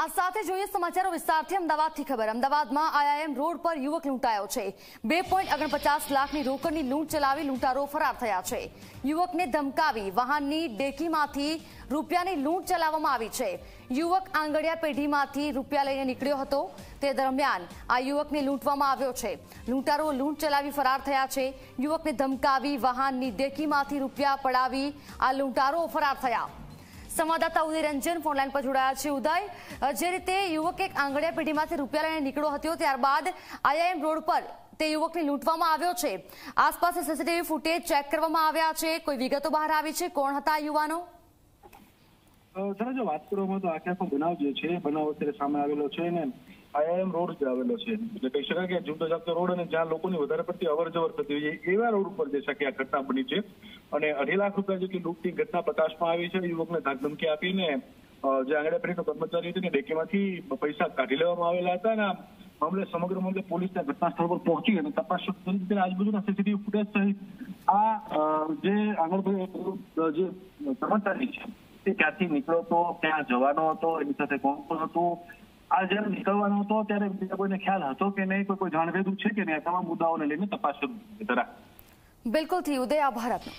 આ સાથે જોઈએ સમાચારો વિસ્તારથી અમદાવાદથી ખબર અમદાવાદમાં આઈઆઈએમ રોડ પર યુવક લૂંટાયો છે બે પોઈન્ટ લાખની રોકડની લૂંટ ચલાવી લૂંટારો ફરાર થયા છે યુવકને ધમકાવી વાહનની ડેકીમાંથી રૂપિયાની લૂંટ ચલાવવામાં આવી છે યુવક આંગળિયા પેઢીમાંથી રૂપિયા લઈને નીકળ્યો હતો તે દરમિયાન આ યુવકને લૂંટવામાં આવ્યો છે લૂંટારો લૂંટ ચલાવી ફરાર થયા છે યુવકને ધમકાવી વાહનની ડેકીમાંથી રૂપિયા પડાવી આ લૂંટારો ફરાર થયા સંવાદદાતા ઉદય રંજન ફોનલાઈન પર જોડાયા છે ઉદય જે રીતે યુવક એક આંગણિયા પેઢીમાંથી રૂપિયા લઈને નીકળ્યો હતો ત્યારબાદ આઈઆઈએમ રોડ પર તે યુવકને લૂંટવામાં આવ્યો છે આસપાસ સીસીટીવી ફૂટેજ ચેક કરવામાં આવ્યા છે કોઈ વિગતો બહાર આવી છે કોણ હતા યુવાનો સર જો વાત કરવામાં તો આખે આખો બનાવ જે છે બનાવ અત્યારે સામે આવેલો છે ને આઈઆઈએમ રોડ જે આવેલો છે એટલે કહી શકાય કે જુદો જાગતો રોડ અને જ્યાં લોકોની વધારે પડતી અવર જવર થતી હોય એવા રોડ ઉપર જે છે આ ઘટના બની છે અને અઢી લાખ રૂપિયા જેટલી લૂંટની ઘટના પ્રકાશમાં આવી છે યુવકને ધાકધમકી આપીને જે ફરીનો કર્મચારી હતી ને ડેકીમાંથી પૈસા કાઢી લેવામાં આવેલા હતા અને મામલે સમગ્ર મામલે પોલીસ ત્યાં ઘટના સ્થળ પર પહોંચી અને તપાસ શરૂ કરી આજુબાજુના સીસીટીવી ફૂટેજ સહિત આ જે આંગણભાઈ જે કર્મચારી છે તે ક્યાંથી નીકળ્યો હતો ક્યાં જવાનો હતો એની સાથે કોણ કોણ હતું આ જ્યારે નીકળવાનો હતો ત્યારે બીજા કોઈને ખ્યાલ હતો કે નહીં કોઈ કોઈ જાણભેદું છે કે નહીં તમામ મુદ્દાઓને લઈને તપાસ બિલકુલ થી ઉદય આભાર આપનો